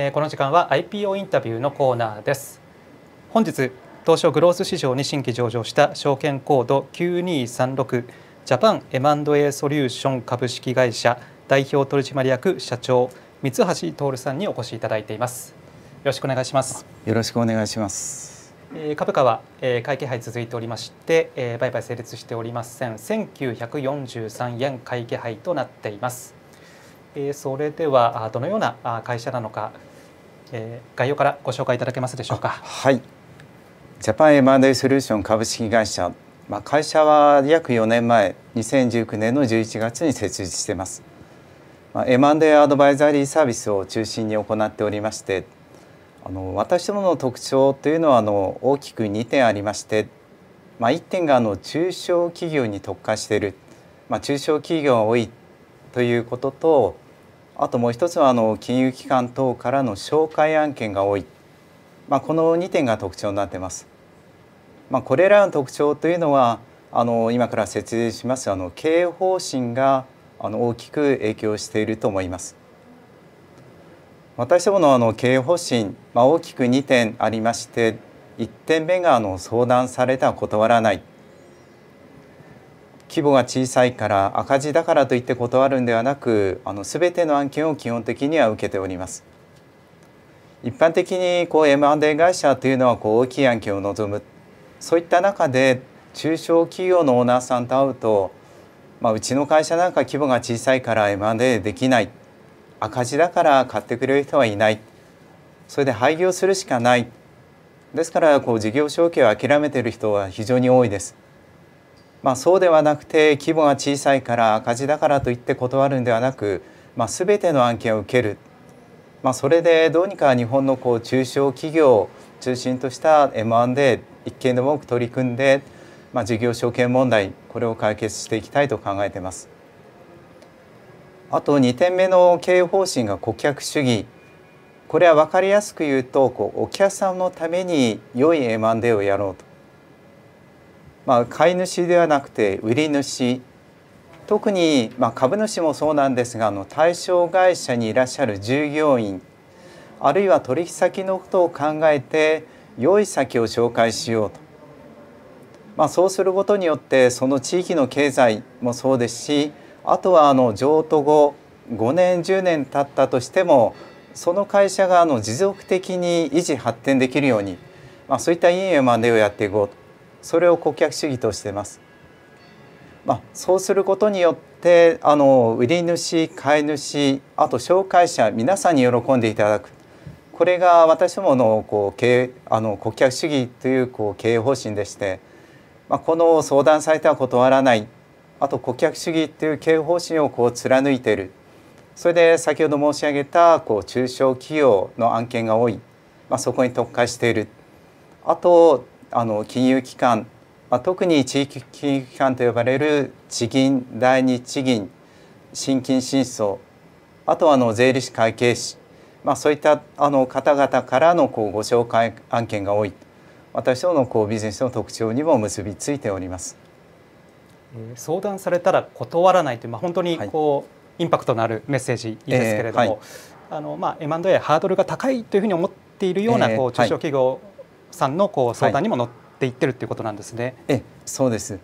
えこの時間は IPO インタビューのコーナーです本日東証グロース市場に新規上場した証券コード九二三六ジャパンエンドエーソリューション株式会社代表取締役社長三橋徹さんにお越しいただいていますよろしくお願いしますよろしくお願いします株価は会計杯続いておりまして売買成立しておりません1943円会計杯となっていますそれではどのような会社なのかえー、概要からご紹介いただけますでしょうか。はい。ジャパンエ M&A ソリューション株式会社、まあ、会社は約4年前、2019年の11月に設立しています。まあ、M&A アドバイザリーサービスを中心に行っておりまして、あの私どもの特徴というのはあの大きく2点ありまして、まあ、1点があの中小企業に特化している、まあ、中小企業が多いということと、あともう一つはあの金融機関等からの紹介案件が多い、まあ、この2点が特徴になっています。まあ、これらの特徴というのはあの今から説明しますあの経営方針があの大きく影響していると思います。私どものあの経営方針、まあ、大きく2点ありまして1点目があの相談されたら断らない。規模が小さいから赤字だからといって断るんではなくあの全ての案件を基本的には受けております。一般的にこう M&A 会社というのはこう大きい案件を望むそういった中で中小企業のオーナーさんと会うと、まあ、うちの会社なんか規模が小さいから M&A できない赤字だから買ってくれる人はいないそれで廃業するしかないですからこう事業承継を諦めている人は非常に多いです。まあ、そうではなくて規模が小さいから赤字だからといって断るんではなく、まあ、全ての案件を受ける、まあ、それでどうにか日本のこう中小企業を中心とした M&A 一件でも多く取り組んで、まあ、事業承継問題これを解決していきたいと考えています。あと2点目の経営方針が顧客主義これは分かりやすく言うとこうお客さんのために良い M&A をやろうとまあ、買い主ではなくて売り主特に、まあ、株主もそうなんですがあの対象会社にいらっしゃる従業員あるいは取引先のことを考えて良い先を紹介しようと、まあ、そうすることによってその地域の経済もそうですしあとはあの譲渡後5年10年経ったとしてもその会社があの持続的に維持発展できるように、まあ、そういったいい絵までをやっていこうとそれを顧客主義としてます。まあ、そうすることによってあの売り主買い主あと紹介者皆さんに喜んでいただくこれが私どものこう経あの顧客主義というこう経営方針でして、まあ、この相談されては断らないあと顧客主義という経営方針をこう貫いているそれで先ほど申し上げたこう中小企業の案件が多い、まあ、そこに特化しているあとあの金融機関、まあ、特に地域金融機関と呼ばれる地銀第二地銀新金新層あとはあの税理士会計士、まあ、そういったあの方々からのこうご紹介案件が多い私どものこうビジネスの特徴にも結びついております。相談されたら断らないという、まあ、本当にこう、はい、インパクトのあるメッセージですけれども、えーはい、まあ、M&A ハードルが高いというふうに思っているような、こう中小企業さんのこう相談にも乗っていってるっていうことなんですね。はい、えそうです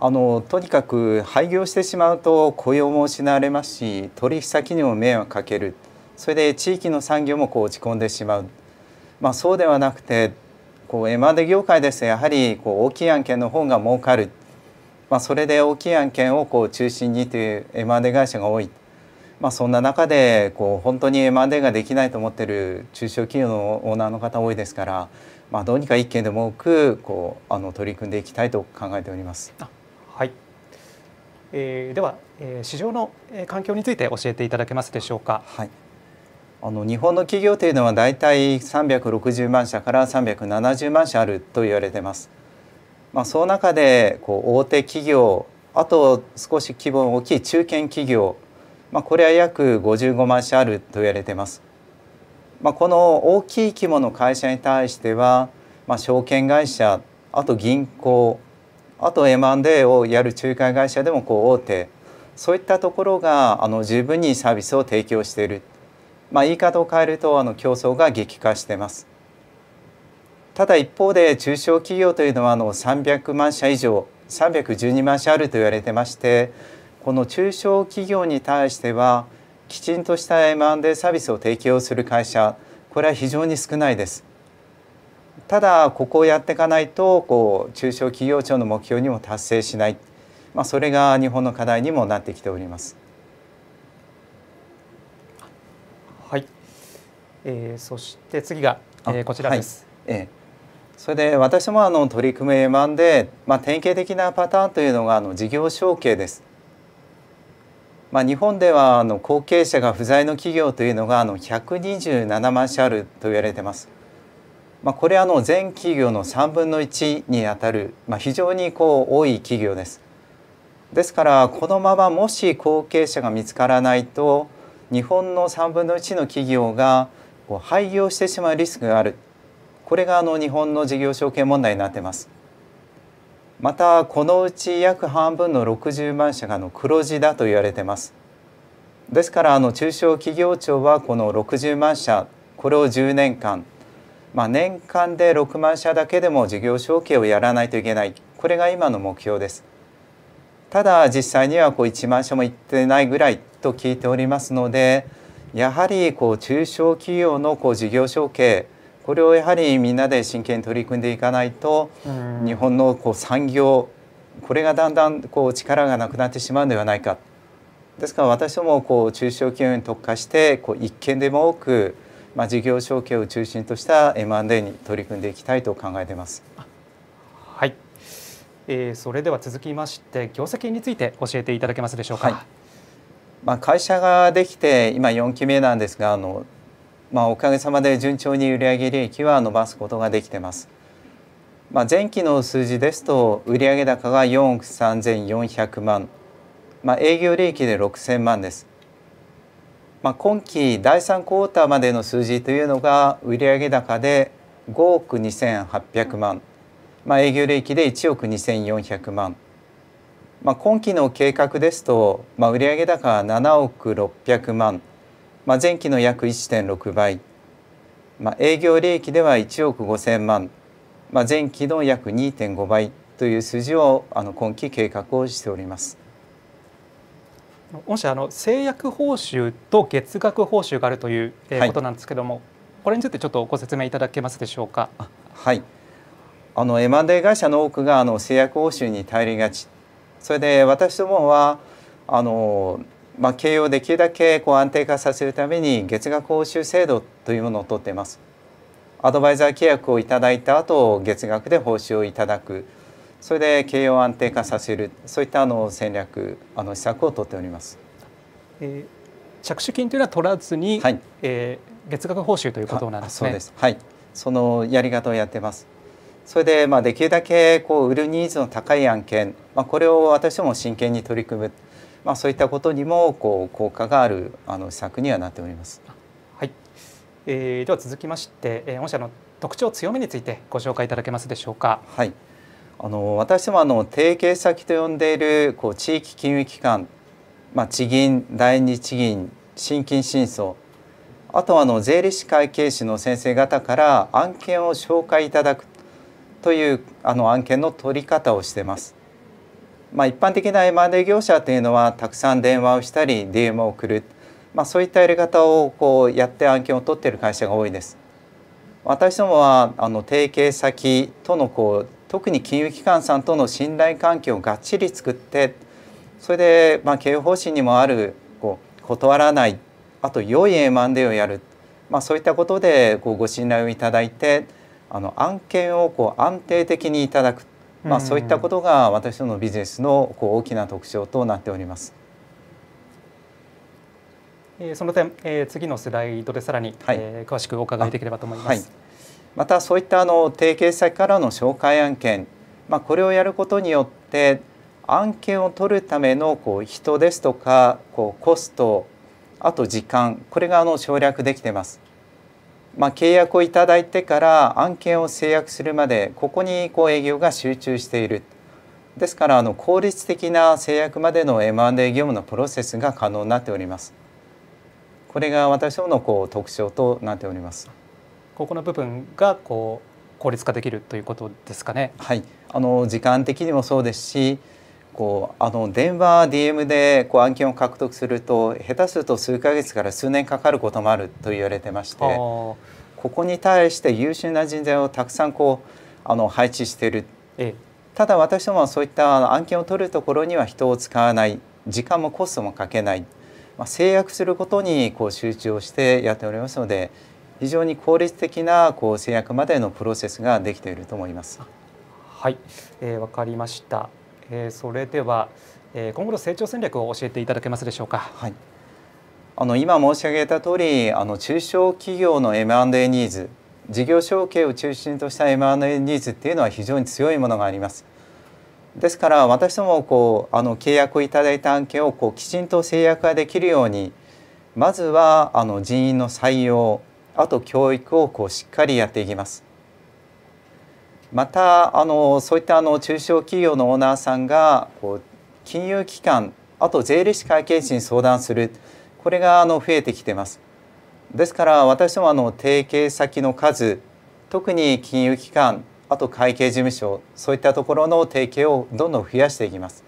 あのとにかく廃業してしまうと雇用も失われますし取引先にも迷惑かけるそれで地域の産業もこう落ち込んでしまう、まあ、そうではなくてこう M&A 業界ですとやはりこう大きい案件の方が儲かる、まあ、それで大きい案件をこう中心にという M&A 会社が多い。まあ、そんな中でこう本当に M&A ができないと思ってる中小企業のオーナーの方多いですから、まあ、どうにか一件でも多くこうあの取り組んでいきたいと考えております。はい、えー、では、えー、市場の環境について教えていただけますでしょうか。はい、あの日本の企業というのはだいたい360万社から370万社あると言われてます。まあ、その中でこう大手企業あと少し規模の大きい中堅企業まあ、これは約55万社あると言われています。まあ、この大きい規模の会社に対しては、まあ、証券会社あと銀行あと M&A をやる仲介会社でもこう大手そういったところがあの十分にサービスを提供している、まあ、言い方を変えるとあの競争が激化しています。ただ一方で中小企業というのはあの300万社以上312万社あると言われてましてこの中小企業に対してはきちんとした M&A サービスを提供する会社これは非常に少ないです。ただここをやっていかないとこう中小企業庁の目標にも達成しない、まあ、それが日本の課題にもなってきております。はい、えー、そして次が、えー、こちらです。はい、えーそれで私もあの取り組む M&A、まあ、典型的なパターンというのがあの事業承継です。まあ、日本ではあの後継者が不在の企業というのがあの127万社あると言われてます。まあ、これあの全企業の3分の1にあたる、まあ、非常にこう多い企業です。ですからこのままもし後継者が見つからないと日本の3分の1の企業がこう廃業してしまうリスクがあるこれがあの日本の事業承継問題になってます。またこのうち約半分の60万社がの黒字だと言われてますですからあの中小企業庁はこの60万社これを10年間、まあ、年間で6万社だけでも事業承継をやらないといけないこれが今の目標ですただ実際にはこう1万社もいってないぐらいと聞いておりますのでやはりこう中小企業のこう事業承継これをやはりみんなで真剣に取り組んでいかないと、日本のこう産業これがだんだんこう力がなくなってしまうのではないかですから私どもこう中小企業に特化してこう一件でも多く、まあ、事業承継を中心とした M&A に取り組んでいきたいと考えています。はい、えー、それでは続きまして業績について教えていただけますでしょうか。はい、まあ、会社ができて今4期目なんですがあのまあ、おかげさまで順調に売上利益は伸ばすことができてます。まあ、前期の数字ですと売上高が4億3400万、まあ、営業利益で6000万です。まあ、今期第3クォーターまでの数字というのが売上高で5億2800万、まあ、営業利益で1億2400万、まあ、今期の計画ですと、まあ、売上高が7億600万、まあ、前期の約1.6倍、まあ、営業利益では1億5000万、まあ、前期の約2.5倍という数字をあの今期計画をしております。もしあの制約報酬と月額報酬があるというはい、ことなんですけども、これについてちょっとご説明いただけますでしょうか。はい。あの M&A 会社の多くがあの制約報酬に頼りがち。それで私どもはあのまあ、経営をできるだけこう安定化させるために月額報酬制度というものを取っています。アドバイザー契約をいただいた後月額で報酬をいただくそれで経営を安定化させるそういったあの戦略あの施策を取っております。えー、着手金というのは取らずに、はい、えー、月額報酬ということなんですね。そうです。はい。そのやり方をやってます。それでまあできるだけこう売るニーズの高い案件、まあこれを私ども真剣に取り組む。まあ、そういったことにもこう効果があるあの施策にはなっております。はい、えー、では続きまして、えー、御社の特徴強みについてご紹介いただけますでしょうか。はい。あの私どもあの提携先と呼んでいるこう地域金融機関、まあ地銀、第二地銀、新金新層、あとはあの税理士会計士の先生方から案件を紹介いただくというあの案件の取り方をしてます。まあ、一般的な M&A 業者というのはたくさん電話をしたり DM を送る、まあ、そういったやり方をこうやって案件を取っている会社が多いです。私どもはあの提携先とのこう特に金融機関さんとの信頼関係をがっちり作ってそれでまあ経営方針にもあるこう断らないあと良い M&A をやる、まあ、そういったことでこうご信頼をいただいてあの案件をこう安定的にいただくまあ、そういったことが私どものビジネスのこう大きな特徴となっております。その点、えー、次のスライドでさらに、はい、えー、詳しくお伺いできればと思います。はい、またそういったあの提携先からの紹介案件、まあ、これをやることによって案件を取るためのこう人ですとかこうコストあと時間これがあの省略できてます。まあ、契約をいただいてから案件を制約するまでここにこう営業が集中しているですからあの効率的な制約までの M&A 業務のプロセスが可能になっておりますこれが私どものこう特徴となっておりますここの部分がこう効率化できるということですかねはいあの時間的にもそうですしこうあの電話 DM でこう案件を獲得すると下手すると数ヶ月から数年かかることもあると言われてましてここに対して優秀な人材をたくさんこうあの配置している、ええ、ただ私どもはそういった案件を取るところには人を使わない時間もコストもかけない、まあ、制約することにこう集中をしてやっておりますので非常に効率的なこう制約までのプロセスができていると思います。はい、えー、分かりました、えー、それでは、えー、今後の成長戦略を教えていただけますでしょうか。はいあの今申し上げた通りあの中小企業の M&A ニーズ事業承継を中心とした M&A ニーズっていうのは非常に強いものがあります。ですから私どもこうあの契約をいただいた案件をこうきちんと制約ができるようにまずはあの人員の採用あと教育をこうしっかりやっていきます。またあのそういったあの中小企業のオーナーさんがこう金融機関あと税理士会計士に相談するこれがあの増えてきてます。ですから私どもあの提携先の数特に金融機関あと会計事務所そういったところの提携をどんどん増やしていきます。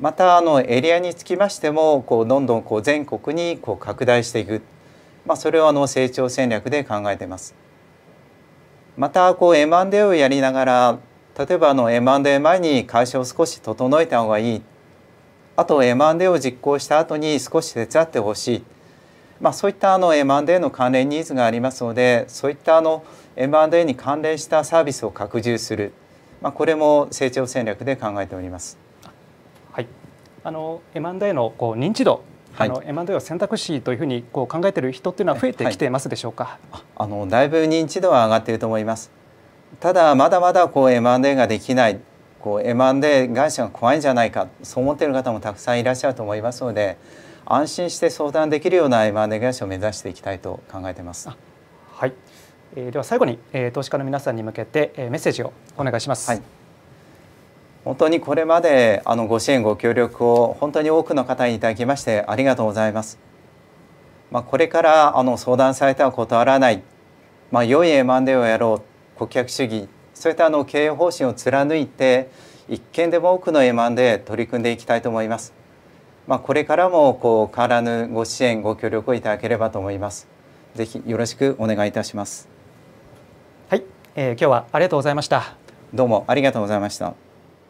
またあのエリアにつきましてもこうどんどんこう全国にこう拡大していく、まあ、それをあの成長戦略で考えています。またこう M&A をやりながら例えばあの M&A 前に会社を少し整えた方がいいあと M&A を実行した後に少し手伝ってほしい、まあ、そういったあの M&A の関連ニーズがありますのでそういったあの M&A に関連したサービスを拡充する、まあ、これも成長戦略で考えております。はい、あの M&A のこう認知度はい、M&A を選択肢というふうにこう考えている人というのは増えてきてますでしょうか、はい、あのだいぶ認知度は上がっていると思いますただまだまだこう M&A ができないこう M&A 会社が怖いんじゃないかそう思っている方もたくさんいらっしゃると思いますので安心して相談できるような M&A 会社を目指していきたいと考えています。はい、えー、では最後に、えー、投資家の皆さんに向けて、えー、メッセージをお願いします。はい、本当にこれまであのご支援ご協力を本当に多くの方にいただきましてありがとうございます。まあ、これからあの相談されては断らない、まあ、良い M&A をやろう顧客主義そういったあの経営方針を貫いて一件でも多くの M&A 取り組んでいきたいと思います。まあ、これからもこう変わらぬご支援ご協力をいただければと思います。ぜひよろしくお願いいたします。はい、えー、今日はありがとうございました。どうもありがとうございました。